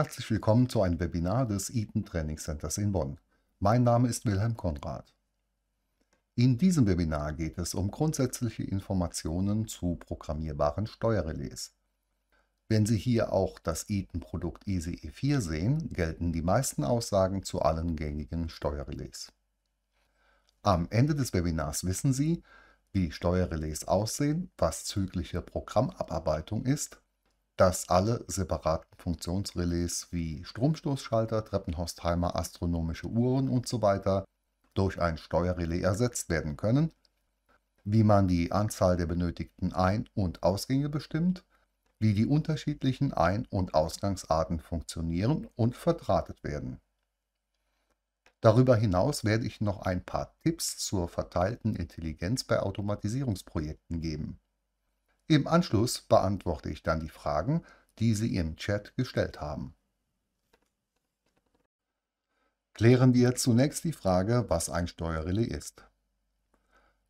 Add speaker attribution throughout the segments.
Speaker 1: Herzlich willkommen zu einem Webinar des Eaton Training Centers in Bonn. Mein Name ist Wilhelm Konrad. In diesem Webinar geht es um grundsätzliche Informationen zu programmierbaren Steuerrelais. Wenn Sie hier auch das Eaton-Produkt ECE4 sehen, gelten die meisten Aussagen zu allen gängigen Steuerrelais. Am Ende des Webinars wissen Sie, wie Steuerrelais aussehen, was zügliche Programmabarbeitung ist, dass alle separaten Funktionsrelais wie Stromstoßschalter, Treppenhaustheimer, astronomische Uhren usw. So durch ein Steuerrelais ersetzt werden können, wie man die Anzahl der benötigten Ein- und Ausgänge bestimmt, wie die unterschiedlichen Ein- und Ausgangsarten funktionieren und verdrahtet werden. Darüber hinaus werde ich noch ein paar Tipps zur verteilten Intelligenz bei Automatisierungsprojekten geben. Im Anschluss beantworte ich dann die Fragen, die Sie im Chat gestellt haben. Klären wir zunächst die Frage, was ein Steuerrelais ist.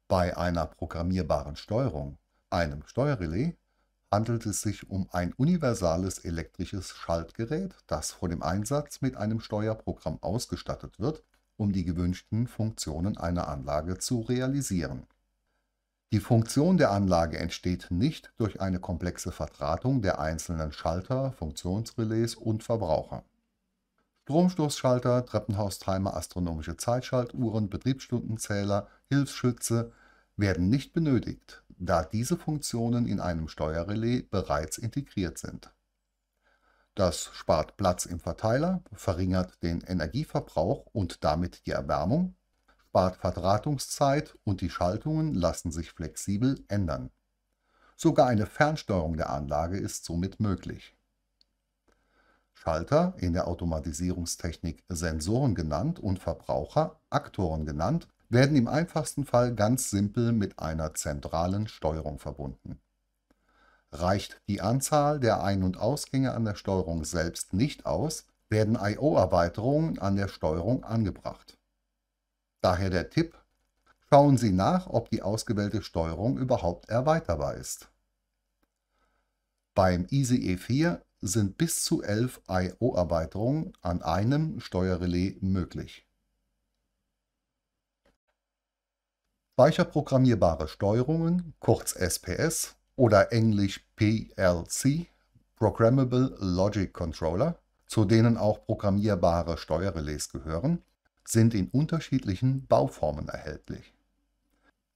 Speaker 1: Bei einer programmierbaren Steuerung, einem Steuerrelais, handelt es sich um ein universales elektrisches Schaltgerät, das vor dem Einsatz mit einem Steuerprogramm ausgestattet wird, um die gewünschten Funktionen einer Anlage zu realisieren. Die Funktion der Anlage entsteht nicht durch eine komplexe Vertratung der einzelnen Schalter, Funktionsrelais und Verbraucher. Stromstoßschalter, Treppenhaustimer, astronomische Zeitschaltuhren, Betriebsstundenzähler, Hilfsschütze werden nicht benötigt, da diese Funktionen in einem Steuerrelais bereits integriert sind. Das spart Platz im Verteiler, verringert den Energieverbrauch und damit die Erwärmung spart Verdrahtungszeit und die Schaltungen lassen sich flexibel ändern. Sogar eine Fernsteuerung der Anlage ist somit möglich. Schalter, in der Automatisierungstechnik Sensoren genannt und Verbraucher, Aktoren genannt, werden im einfachsten Fall ganz simpel mit einer zentralen Steuerung verbunden. Reicht die Anzahl der Ein- und Ausgänge an der Steuerung selbst nicht aus, werden I.O.-Erweiterungen an der Steuerung angebracht. Daher der Tipp, schauen Sie nach, ob die ausgewählte Steuerung überhaupt erweiterbar ist. Beim ICE 4 sind bis zu 11 I.O.-Erweiterungen an einem Steuerrelais möglich. Speicherprogrammierbare Steuerungen, kurz SPS oder englisch PLC, Programmable Logic Controller, zu denen auch programmierbare Steuerrelais gehören, sind in unterschiedlichen Bauformen erhältlich.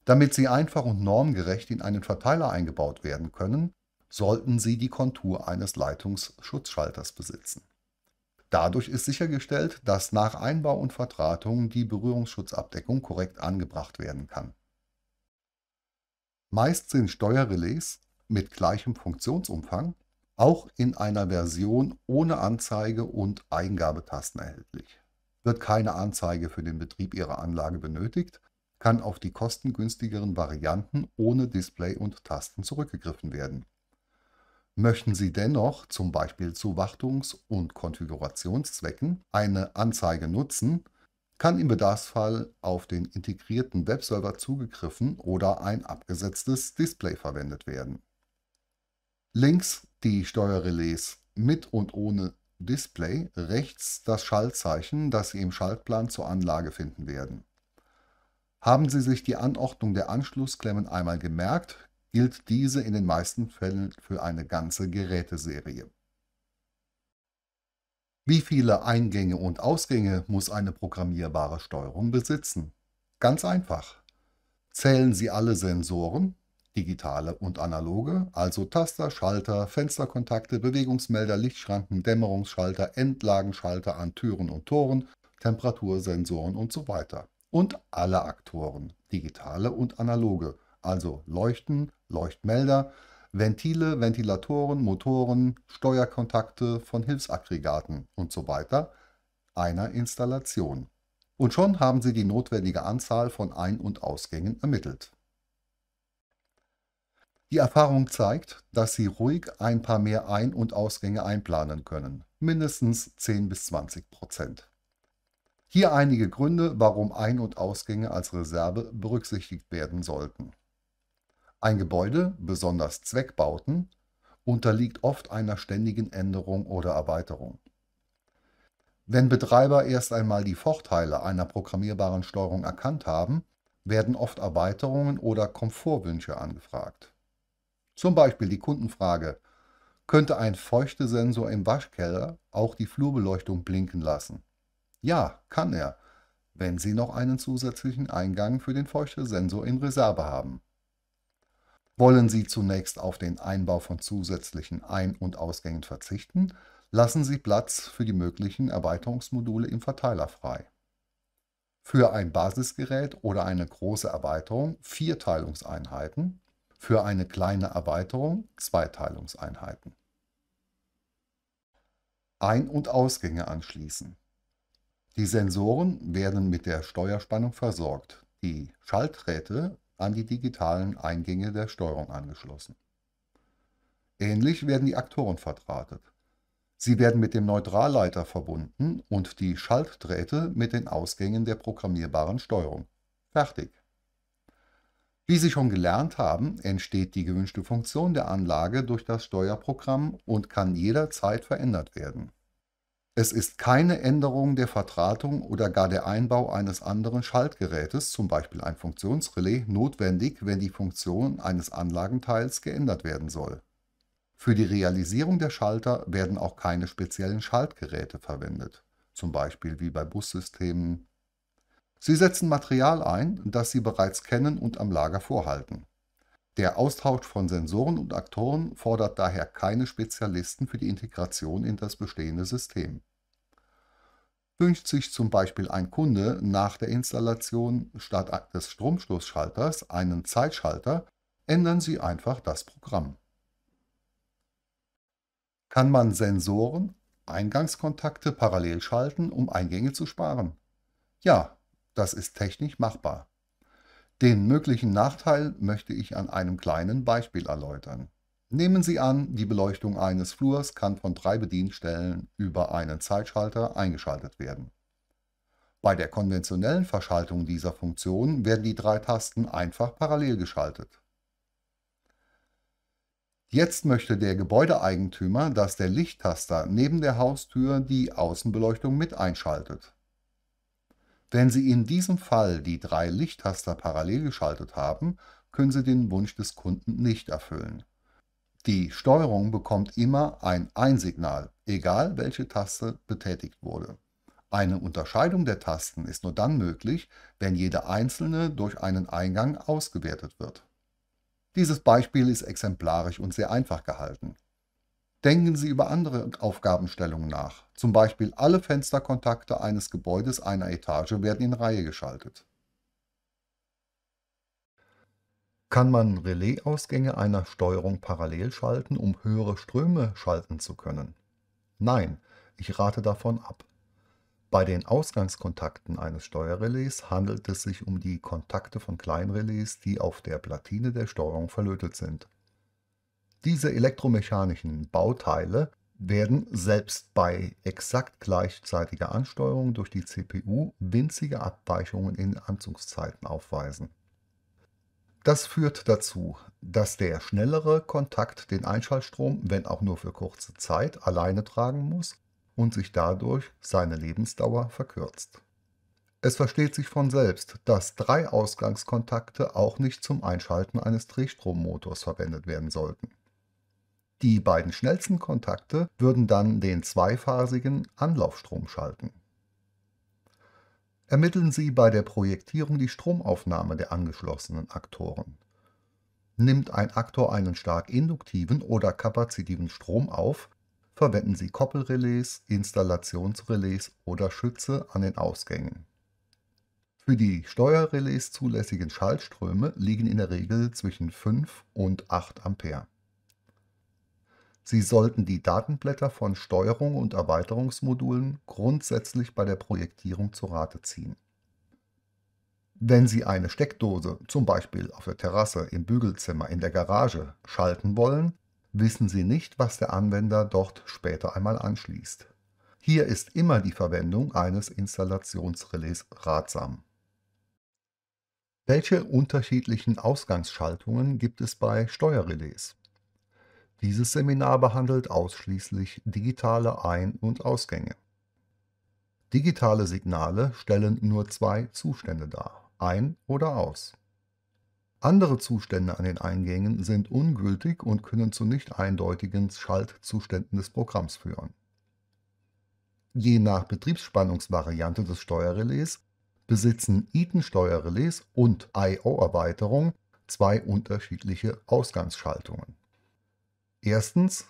Speaker 1: Damit sie einfach und normgerecht in einen Verteiler eingebaut werden können, sollten sie die Kontur eines Leitungsschutzschalters besitzen. Dadurch ist sichergestellt, dass nach Einbau und Vertratung die Berührungsschutzabdeckung korrekt angebracht werden kann. Meist sind Steuerrelais mit gleichem Funktionsumfang auch in einer Version ohne Anzeige- und Eingabetasten erhältlich wird keine Anzeige für den Betrieb Ihrer Anlage benötigt, kann auf die kostengünstigeren Varianten ohne Display und Tasten zurückgegriffen werden. Möchten Sie dennoch zum Beispiel zu Wartungs- und Konfigurationszwecken eine Anzeige nutzen, kann im Bedarfsfall auf den integrierten Webserver zugegriffen oder ein abgesetztes Display verwendet werden. Links die Steuerrelais mit und ohne Display rechts das Schaltzeichen, das Sie im Schaltplan zur Anlage finden werden. Haben Sie sich die Anordnung der Anschlussklemmen einmal gemerkt, gilt diese in den meisten Fällen für eine ganze Geräteserie. Wie viele Eingänge und Ausgänge muss eine programmierbare Steuerung besitzen? Ganz einfach. Zählen Sie alle Sensoren, digitale und analoge, also Taster, Schalter, Fensterkontakte, Bewegungsmelder, Lichtschranken, Dämmerungsschalter, Endlagenschalter an Türen und Toren, Temperatursensoren und so weiter. Und alle Aktoren, digitale und analoge, also Leuchten, Leuchtmelder, Ventile, Ventilatoren, Motoren, Steuerkontakte von Hilfsaggregaten und so weiter einer Installation. Und schon haben Sie die notwendige Anzahl von Ein- und Ausgängen ermittelt. Die Erfahrung zeigt, dass Sie ruhig ein paar mehr Ein- und Ausgänge einplanen können, mindestens 10 bis 20 Prozent. Hier einige Gründe, warum Ein- und Ausgänge als Reserve berücksichtigt werden sollten. Ein Gebäude, besonders Zweckbauten, unterliegt oft einer ständigen Änderung oder Erweiterung. Wenn Betreiber erst einmal die Vorteile einer programmierbaren Steuerung erkannt haben, werden oft Erweiterungen oder Komfortwünsche angefragt. Zum Beispiel die Kundenfrage, könnte ein Feuchtesensor im Waschkeller auch die Flurbeleuchtung blinken lassen? Ja, kann er, wenn Sie noch einen zusätzlichen Eingang für den Feuchtesensor in Reserve haben. Wollen Sie zunächst auf den Einbau von zusätzlichen Ein- und Ausgängen verzichten, lassen Sie Platz für die möglichen Erweiterungsmodule im Verteiler frei. Für ein Basisgerät oder eine große Erweiterung vier Teilungseinheiten für eine kleine Erweiterung zwei Teilungseinheiten. Ein- und Ausgänge anschließen. Die Sensoren werden mit der Steuerspannung versorgt, die Schalträte an die digitalen Eingänge der Steuerung angeschlossen. Ähnlich werden die Aktoren verdrahtet. Sie werden mit dem Neutralleiter verbunden und die Schaltdrähte mit den Ausgängen der programmierbaren Steuerung. Fertig. Wie Sie schon gelernt haben, entsteht die gewünschte Funktion der Anlage durch das Steuerprogramm und kann jederzeit verändert werden. Es ist keine Änderung der Vertratung oder gar der Einbau eines anderen Schaltgerätes, zum Beispiel ein Funktionsrelais, notwendig, wenn die Funktion eines Anlagenteils geändert werden soll. Für die Realisierung der Schalter werden auch keine speziellen Schaltgeräte verwendet, zum Beispiel wie bei Bussystemen Sie setzen Material ein, das Sie bereits kennen und am Lager vorhalten. Der Austausch von Sensoren und Aktoren fordert daher keine Spezialisten für die Integration in das bestehende System. Wünscht sich zum Beispiel ein Kunde nach der Installation statt des Stromstoßschalters einen Zeitschalter, ändern Sie einfach das Programm. Kann man Sensoren, Eingangskontakte parallel schalten, um Eingänge zu sparen? Ja, das ist technisch machbar. Den möglichen Nachteil möchte ich an einem kleinen Beispiel erläutern. Nehmen Sie an, die Beleuchtung eines Flurs kann von drei Bedienstellen über einen Zeitschalter eingeschaltet werden. Bei der konventionellen Verschaltung dieser Funktion werden die drei Tasten einfach parallel geschaltet. Jetzt möchte der Gebäudeeigentümer, dass der Lichttaster neben der Haustür die Außenbeleuchtung mit einschaltet. Wenn Sie in diesem Fall die drei Lichttaster parallel geschaltet haben, können Sie den Wunsch des Kunden nicht erfüllen. Die Steuerung bekommt immer ein Einsignal, egal welche Taste betätigt wurde. Eine Unterscheidung der Tasten ist nur dann möglich, wenn jede einzelne durch einen Eingang ausgewertet wird. Dieses Beispiel ist exemplarisch und sehr einfach gehalten. Denken Sie über andere Aufgabenstellungen nach. Zum Beispiel alle Fensterkontakte eines Gebäudes einer Etage werden in Reihe geschaltet. Kann man Relaisausgänge einer Steuerung parallel schalten, um höhere Ströme schalten zu können? Nein, ich rate davon ab. Bei den Ausgangskontakten eines Steuerrelais handelt es sich um die Kontakte von Kleinrelais, die auf der Platine der Steuerung verlötet sind. Diese elektromechanischen Bauteile werden selbst bei exakt gleichzeitiger Ansteuerung durch die CPU winzige Abweichungen in Anzugszeiten aufweisen. Das führt dazu, dass der schnellere Kontakt den Einschaltstrom, wenn auch nur für kurze Zeit, alleine tragen muss und sich dadurch seine Lebensdauer verkürzt. Es versteht sich von selbst, dass drei Ausgangskontakte auch nicht zum Einschalten eines Drehstrommotors verwendet werden sollten. Die beiden schnellsten Kontakte würden dann den zweiphasigen Anlaufstrom schalten. Ermitteln Sie bei der Projektierung die Stromaufnahme der angeschlossenen Aktoren. Nimmt ein Aktor einen stark induktiven oder kapazitiven Strom auf, verwenden Sie Koppelrelais, Installationsrelais oder Schütze an den Ausgängen. Für die Steuerrelais zulässigen Schaltströme liegen in der Regel zwischen 5 und 8 Ampere. Sie sollten die Datenblätter von Steuerung und Erweiterungsmodulen grundsätzlich bei der Projektierung zu Rate ziehen. Wenn Sie eine Steckdose, zum Beispiel auf der Terrasse, im Bügelzimmer, in der Garage, schalten wollen, wissen Sie nicht, was der Anwender dort später einmal anschließt. Hier ist immer die Verwendung eines Installationsrelais ratsam. Welche unterschiedlichen Ausgangsschaltungen gibt es bei Steuerrelais? Dieses Seminar behandelt ausschließlich digitale Ein- und Ausgänge. Digitale Signale stellen nur zwei Zustände dar, ein oder aus. Andere Zustände an den Eingängen sind ungültig und können zu nicht eindeutigen Schaltzuständen des Programms führen. Je nach Betriebsspannungsvariante des Steuerrelais besitzen Eaton-Steuerrelais und I.O.-Erweiterung zwei unterschiedliche Ausgangsschaltungen. Erstens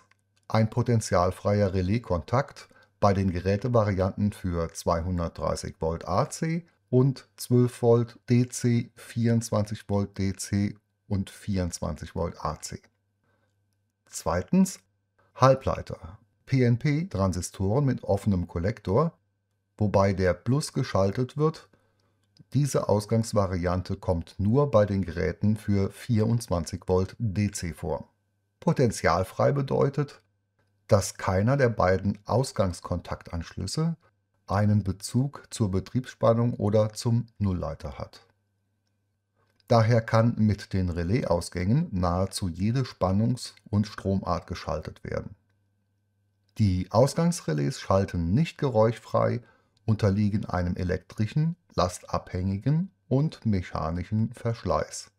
Speaker 1: ein potenzialfreier Relaiskontakt bei den Gerätevarianten für 230 V AC und 12 V DC, 24 V DC und 24 V AC. Zweitens Halbleiter PNP-Transistoren mit offenem Kollektor, wobei der Plus geschaltet wird. Diese Ausgangsvariante kommt nur bei den Geräten für 24 V DC vor Potentialfrei bedeutet, dass keiner der beiden Ausgangskontaktanschlüsse einen Bezug zur Betriebsspannung oder zum Nullleiter hat. Daher kann mit den Relaisausgängen nahezu jede Spannungs- und Stromart geschaltet werden. Die Ausgangsrelais schalten nicht geräuschfrei, unterliegen einem elektrischen, lastabhängigen und mechanischen Verschleiß.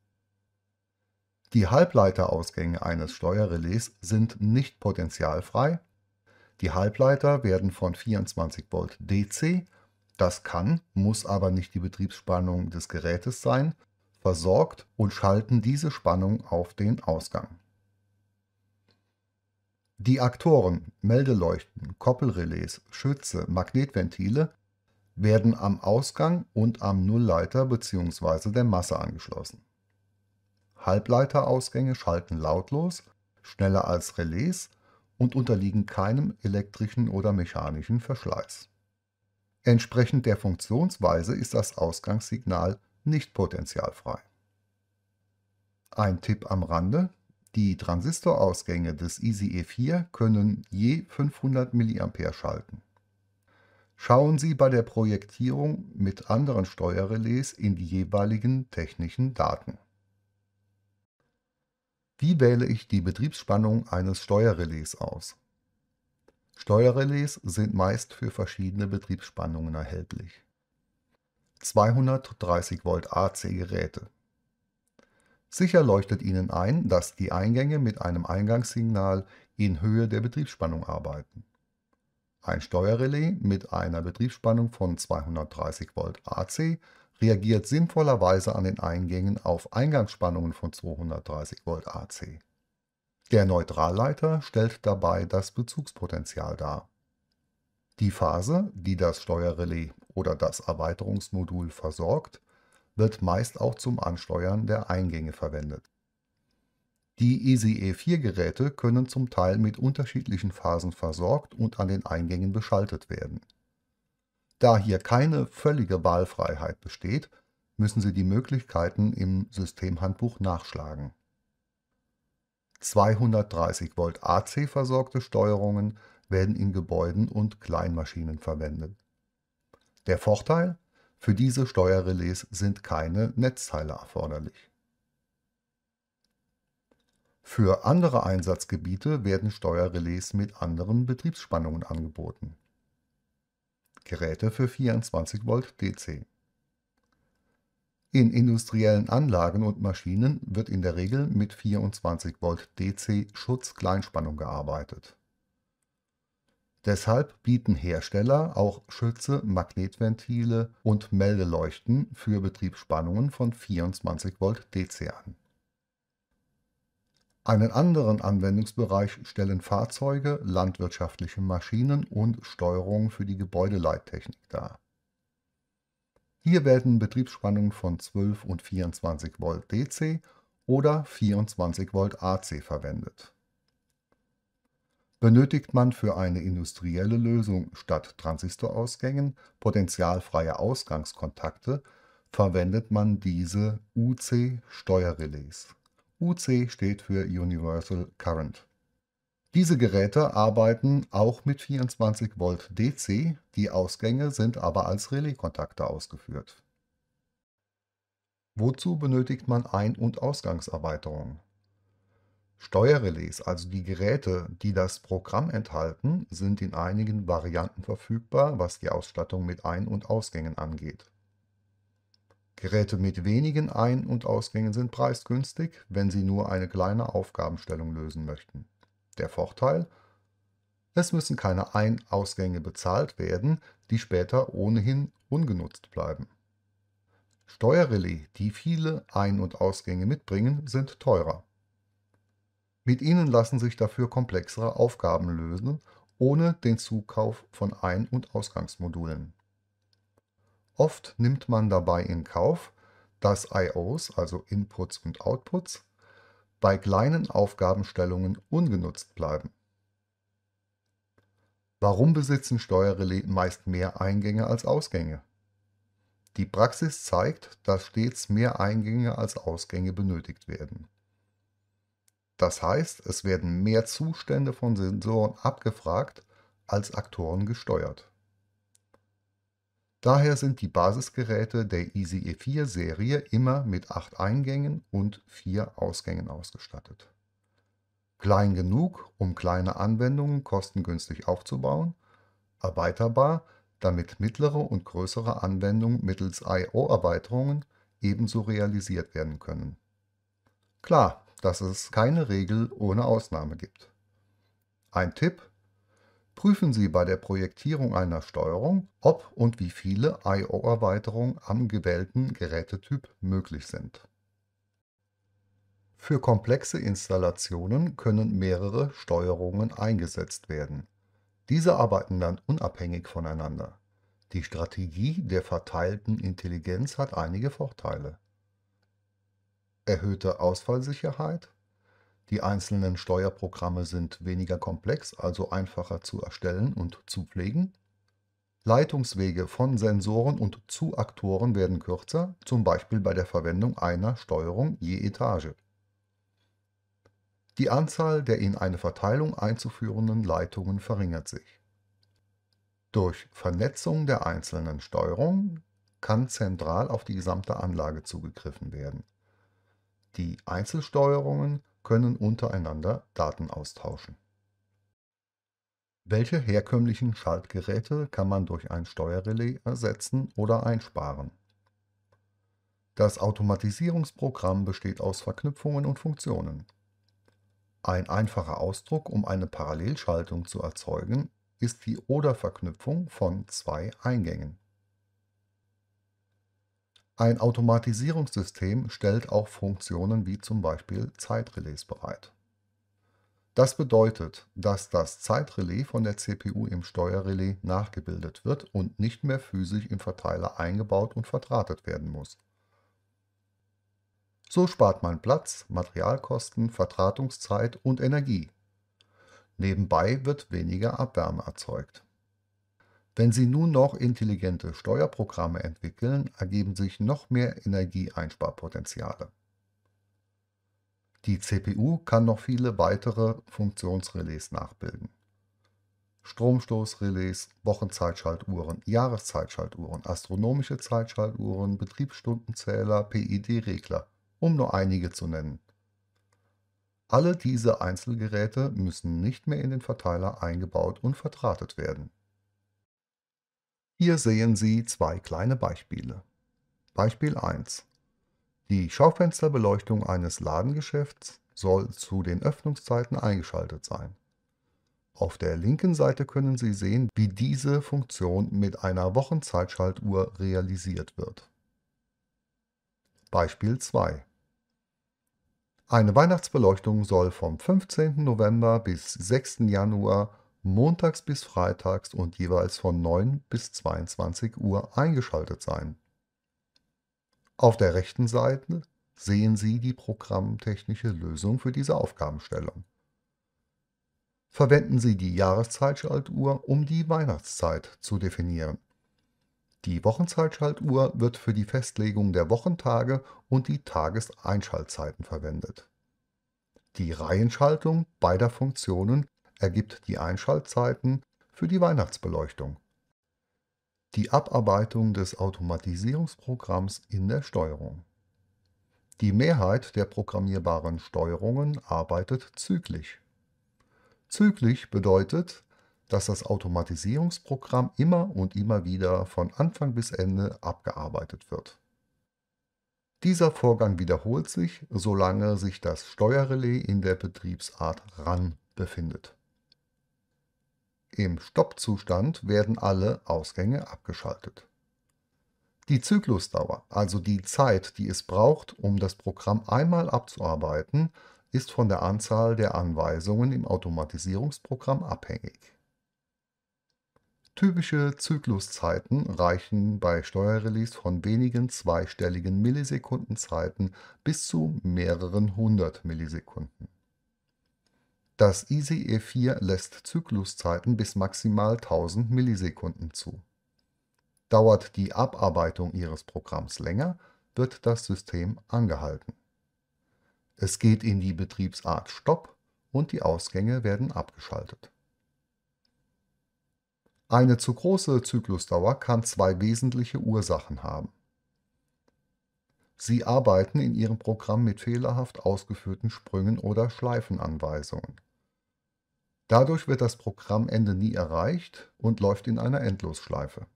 Speaker 1: Die Halbleiterausgänge eines Steuerrelais sind nicht potenzialfrei. Die Halbleiter werden von 24 Volt DC, das kann, muss aber nicht die Betriebsspannung des Gerätes sein, versorgt und schalten diese Spannung auf den Ausgang. Die Aktoren, Meldeleuchten, Koppelrelais, Schütze, Magnetventile werden am Ausgang und am Nullleiter bzw. der Masse angeschlossen Halbleiterausgänge schalten lautlos, schneller als Relais und unterliegen keinem elektrischen oder mechanischen Verschleiß. Entsprechend der Funktionsweise ist das Ausgangssignal nicht potentialfrei. Ein Tipp am Rande. Die Transistorausgänge des Easy E4 können je 500 mA schalten. Schauen Sie bei der Projektierung mit anderen Steuerrelais in die jeweiligen technischen Daten. Wie wähle ich die Betriebsspannung eines Steuerrelais aus? Steuerrelais sind meist für verschiedene Betriebsspannungen erhältlich. 230 Volt AC-Geräte. Sicher leuchtet Ihnen ein, dass die Eingänge mit einem Eingangssignal in Höhe der Betriebsspannung arbeiten. Ein Steuerrelais mit einer Betriebsspannung von 230 Volt AC reagiert sinnvollerweise an den Eingängen auf Eingangsspannungen von 230 Volt AC. Der Neutralleiter stellt dabei das Bezugspotenzial dar. Die Phase, die das Steuerrelais oder das Erweiterungsmodul versorgt, wird meist auch zum Ansteuern der Eingänge verwendet. Die ECE4-Geräte können zum Teil mit unterschiedlichen Phasen versorgt und an den Eingängen beschaltet werden da hier keine völlige Wahlfreiheit besteht, müssen Sie die Möglichkeiten im Systemhandbuch nachschlagen. 230 Volt AC versorgte Steuerungen werden in Gebäuden und Kleinmaschinen verwendet. Der Vorteil? Für diese Steuerrelais sind keine Netzteile erforderlich. Für andere Einsatzgebiete werden Steuerrelais mit anderen Betriebsspannungen angeboten Geräte für 24 Volt DC. In industriellen Anlagen und Maschinen wird in der Regel mit 24 Volt DC Schutzkleinspannung gearbeitet. Deshalb bieten Hersteller auch Schütze, Magnetventile und Meldeleuchten für Betriebsspannungen von 24 Volt DC an einen anderen Anwendungsbereich stellen Fahrzeuge, landwirtschaftliche Maschinen und Steuerungen für die Gebäudeleittechnik dar. Hier werden Betriebsspannungen von 12 und 24 Volt DC oder 24 Volt AC verwendet. Benötigt man für eine industrielle Lösung statt Transistorausgängen potenzialfreie Ausgangskontakte, verwendet man diese UC-Steuerrelais. UC steht für Universal Current. Diese Geräte arbeiten auch mit 24 Volt DC, die Ausgänge sind aber als Relaiskontakte ausgeführt. Wozu benötigt man Ein- und Ausgangserweiterungen? Steuerrelais, also die Geräte, die das Programm enthalten, sind in einigen Varianten verfügbar, was die Ausstattung mit Ein- und Ausgängen angeht. Geräte mit wenigen Ein- und Ausgängen sind preisgünstig, wenn Sie nur eine kleine Aufgabenstellung lösen möchten. Der Vorteil? Es müssen keine Ein-Ausgänge bezahlt werden, die später ohnehin ungenutzt bleiben. Steuerrelais, die viele Ein- und Ausgänge mitbringen, sind teurer. Mit ihnen lassen sich dafür komplexere Aufgaben lösen, ohne den Zukauf von Ein- und Ausgangsmodulen. Oft nimmt man dabei in Kauf, dass IOs, also Inputs und Outputs, bei kleinen Aufgabenstellungen ungenutzt bleiben. Warum besitzen Steuerrelais meist mehr Eingänge als Ausgänge? Die Praxis zeigt, dass stets mehr Eingänge als Ausgänge benötigt werden. Das heißt, es werden mehr Zustände von Sensoren abgefragt als Aktoren gesteuert. Daher sind die Basisgeräte der Easy E4-Serie immer mit 8 Eingängen und 4 Ausgängen ausgestattet. Klein genug, um kleine Anwendungen kostengünstig aufzubauen, erweiterbar, damit mittlere und größere Anwendungen mittels I.O.-Erweiterungen ebenso realisiert werden können. Klar, dass es keine Regel ohne Ausnahme gibt. Ein Tipp, prüfen Sie bei der Projektierung einer Steuerung, ob und wie viele io erweiterungen am gewählten Gerätetyp möglich sind. Für komplexe Installationen können mehrere Steuerungen eingesetzt werden. Diese arbeiten dann unabhängig voneinander. Die Strategie der verteilten Intelligenz hat einige Vorteile. Erhöhte Ausfallsicherheit die einzelnen Steuerprogramme sind weniger komplex, also einfacher zu erstellen und zu pflegen. Leitungswege von Sensoren und zu Aktoren werden kürzer, zum Beispiel bei der Verwendung einer Steuerung je Etage. Die Anzahl der in eine Verteilung einzuführenden Leitungen verringert sich. Durch Vernetzung der einzelnen Steuerungen kann zentral auf die gesamte Anlage zugegriffen werden. Die Einzelsteuerungen können untereinander Daten austauschen. Welche herkömmlichen Schaltgeräte kann man durch ein Steuerrelais ersetzen oder einsparen? Das Automatisierungsprogramm besteht aus Verknüpfungen und Funktionen. Ein einfacher Ausdruck, um eine Parallelschaltung zu erzeugen, ist die Oder-Verknüpfung von zwei Eingängen. Ein Automatisierungssystem stellt auch Funktionen wie zum Beispiel Zeitrelais bereit. Das bedeutet, dass das Zeitrelais von der CPU im Steuerrelais nachgebildet wird und nicht mehr physisch im Verteiler eingebaut und verdrahtet werden muss. So spart man Platz, Materialkosten, Verdrahtungszeit und Energie. Nebenbei wird weniger Abwärme erzeugt. Wenn Sie nun noch intelligente Steuerprogramme entwickeln, ergeben sich noch mehr Energieeinsparpotenziale. Die CPU kann noch viele weitere Funktionsrelais nachbilden. Stromstoßrelais, Wochenzeitschaltuhren, Jahreszeitschaltuhren, astronomische Zeitschaltuhren, Betriebsstundenzähler, PID-Regler, um nur einige zu nennen. Alle diese Einzelgeräte müssen nicht mehr in den Verteiler eingebaut und verdrahtet werden. Hier sehen Sie zwei kleine Beispiele. Beispiel 1. Die Schaufensterbeleuchtung eines Ladengeschäfts soll zu den Öffnungszeiten eingeschaltet sein. Auf der linken Seite können Sie sehen, wie diese Funktion mit einer Wochenzeitschaltuhr realisiert wird. Beispiel 2. Eine Weihnachtsbeleuchtung soll vom 15. November bis 6. Januar montags bis freitags und jeweils von 9 bis 22 Uhr eingeschaltet sein. Auf der rechten Seite sehen Sie die programmtechnische Lösung für diese Aufgabenstellung. Verwenden Sie die Jahreszeitschaltuhr, um die Weihnachtszeit zu definieren. Die Wochenzeitschaltuhr wird für die Festlegung der Wochentage und die Tageseinschaltzeiten verwendet. Die Reihenschaltung beider Funktionen ergibt die Einschaltzeiten für die Weihnachtsbeleuchtung. Die Abarbeitung des Automatisierungsprogramms in der Steuerung. Die Mehrheit der programmierbaren Steuerungen arbeitet zyklisch. Zyklisch bedeutet, dass das Automatisierungsprogramm immer und immer wieder von Anfang bis Ende abgearbeitet wird. Dieser Vorgang wiederholt sich, solange sich das Steuerrelais in der Betriebsart RAN befindet. Im Stoppzustand werden alle Ausgänge abgeschaltet. Die Zyklusdauer, also die Zeit, die es braucht, um das Programm einmal abzuarbeiten, ist von der Anzahl der Anweisungen im Automatisierungsprogramm abhängig. Typische Zykluszeiten reichen bei Steuerrelease von wenigen zweistelligen Millisekundenzeiten bis zu mehreren hundert Millisekunden. Das ICE 4 lässt Zykluszeiten bis maximal 1000 Millisekunden zu. Dauert die Abarbeitung Ihres Programms länger, wird das System angehalten. Es geht in die Betriebsart Stopp und die Ausgänge werden abgeschaltet. Eine zu große Zyklusdauer kann zwei wesentliche Ursachen haben Sie arbeiten in Ihrem Programm mit fehlerhaft ausgeführten Sprüngen oder Schleifenanweisungen. Dadurch wird das Programmende nie erreicht und läuft in einer Endlosschleife.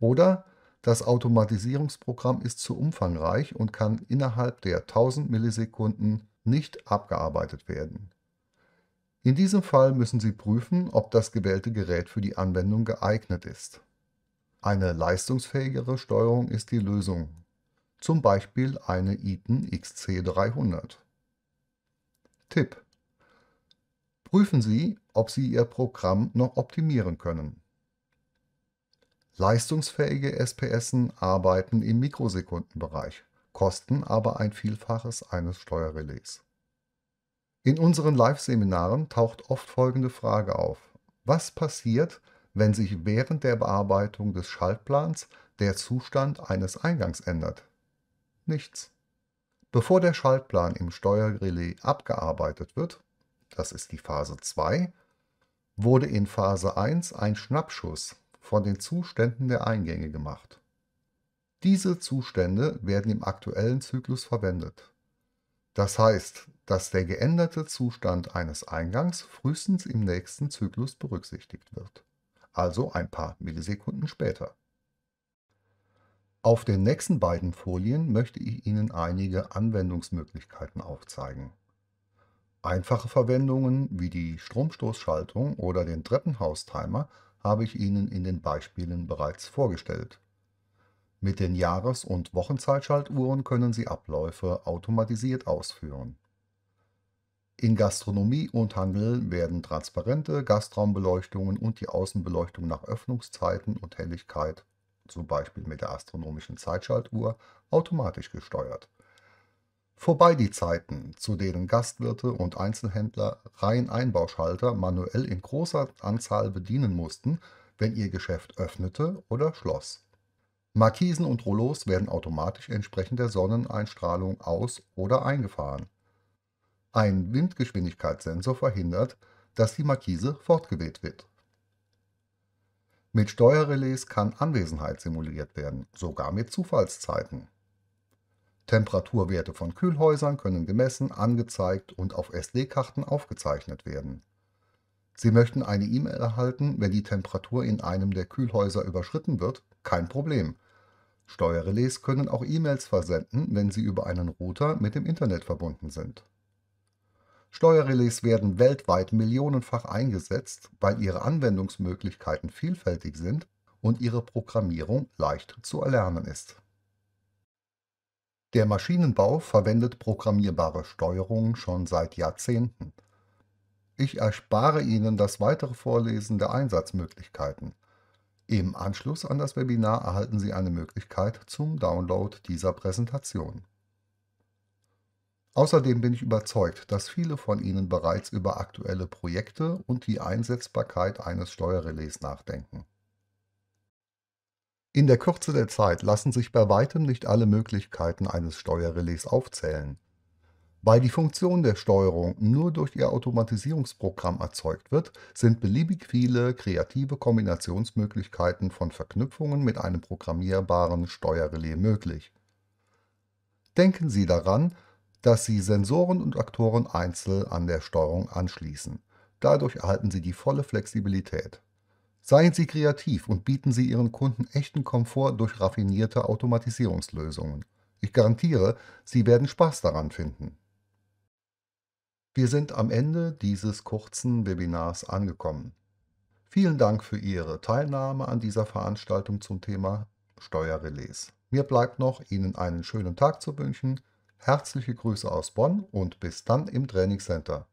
Speaker 1: Oder das Automatisierungsprogramm ist zu umfangreich und kann innerhalb der 1000 Millisekunden nicht abgearbeitet werden. In diesem Fall müssen Sie prüfen, ob das gewählte Gerät für die Anwendung geeignet ist. Eine leistungsfähigere Steuerung ist die Lösung zum Beispiel eine Eaton XC300. Tipp: Prüfen Sie, ob Sie Ihr Programm noch optimieren können. Leistungsfähige SPSen arbeiten im Mikrosekundenbereich, kosten aber ein Vielfaches eines Steuerrelais. In unseren Live-Seminaren taucht oft folgende Frage auf. Was passiert, wenn sich während der Bearbeitung des Schaltplans der Zustand eines Eingangs ändert? nichts. Bevor der Schaltplan im Steuerrelais abgearbeitet wird, das ist die Phase 2, wurde in Phase 1 ein Schnappschuss von den Zuständen der Eingänge gemacht. Diese Zustände werden im aktuellen Zyklus verwendet. Das heißt, dass der geänderte Zustand eines Eingangs frühestens im nächsten Zyklus berücksichtigt wird, also ein paar Millisekunden später. Auf den nächsten beiden Folien möchte ich Ihnen einige Anwendungsmöglichkeiten aufzeigen. Einfache Verwendungen wie die Stromstoßschaltung oder den Treppenhaustimer habe ich Ihnen in den Beispielen bereits vorgestellt. Mit den Jahres- und Wochenzeitschaltuhren können Sie Abläufe automatisiert ausführen. In Gastronomie und Handel werden transparente Gastraumbeleuchtungen und die Außenbeleuchtung nach Öffnungszeiten und Helligkeit zum Beispiel mit der astronomischen Zeitschaltuhr, automatisch gesteuert. Vorbei die Zeiten, zu denen Gastwirte und Einzelhändler Einbauschalter manuell in großer Anzahl bedienen mussten, wenn ihr Geschäft öffnete oder schloss. Markisen und Rollos werden automatisch entsprechend der Sonneneinstrahlung aus- oder eingefahren. Ein Windgeschwindigkeitssensor verhindert, dass die Markise fortgeweht wird. Mit Steuerrelais kann Anwesenheit simuliert werden, sogar mit Zufallszeiten. Temperaturwerte von Kühlhäusern können gemessen, angezeigt und auf SD-Karten aufgezeichnet werden. Sie möchten eine E-Mail erhalten, wenn die Temperatur in einem der Kühlhäuser überschritten wird? Kein Problem. Steuerrelais können auch E-Mails versenden, wenn sie über einen Router mit dem Internet verbunden sind Steuerrelais werden weltweit millionenfach eingesetzt, weil ihre Anwendungsmöglichkeiten vielfältig sind und ihre Programmierung leicht zu erlernen ist. Der Maschinenbau verwendet programmierbare Steuerungen schon seit Jahrzehnten. Ich erspare Ihnen das weitere Vorlesen der Einsatzmöglichkeiten. Im Anschluss an das Webinar erhalten Sie eine Möglichkeit zum Download dieser Präsentation. Außerdem bin ich überzeugt, dass viele von Ihnen bereits über aktuelle Projekte und die Einsetzbarkeit eines Steuerrelais nachdenken. In der Kürze der Zeit lassen sich bei weitem nicht alle Möglichkeiten eines Steuerrelais aufzählen. Weil die Funktion der Steuerung nur durch Ihr Automatisierungsprogramm erzeugt wird, sind beliebig viele kreative Kombinationsmöglichkeiten von Verknüpfungen mit einem programmierbaren Steuerrelais möglich. Denken Sie daran, dass Sie Sensoren und Aktoren einzeln an der Steuerung anschließen. Dadurch erhalten Sie die volle Flexibilität. Seien Sie kreativ und bieten Sie Ihren Kunden echten Komfort durch raffinierte Automatisierungslösungen. Ich garantiere, Sie werden Spaß daran finden. Wir sind am Ende dieses kurzen Webinars angekommen. Vielen Dank für Ihre Teilnahme an dieser Veranstaltung zum Thema Steuerrelais. Mir bleibt noch, Ihnen einen schönen Tag zu wünschen. Herzliche Grüße aus Bonn und bis dann im Trainingscenter.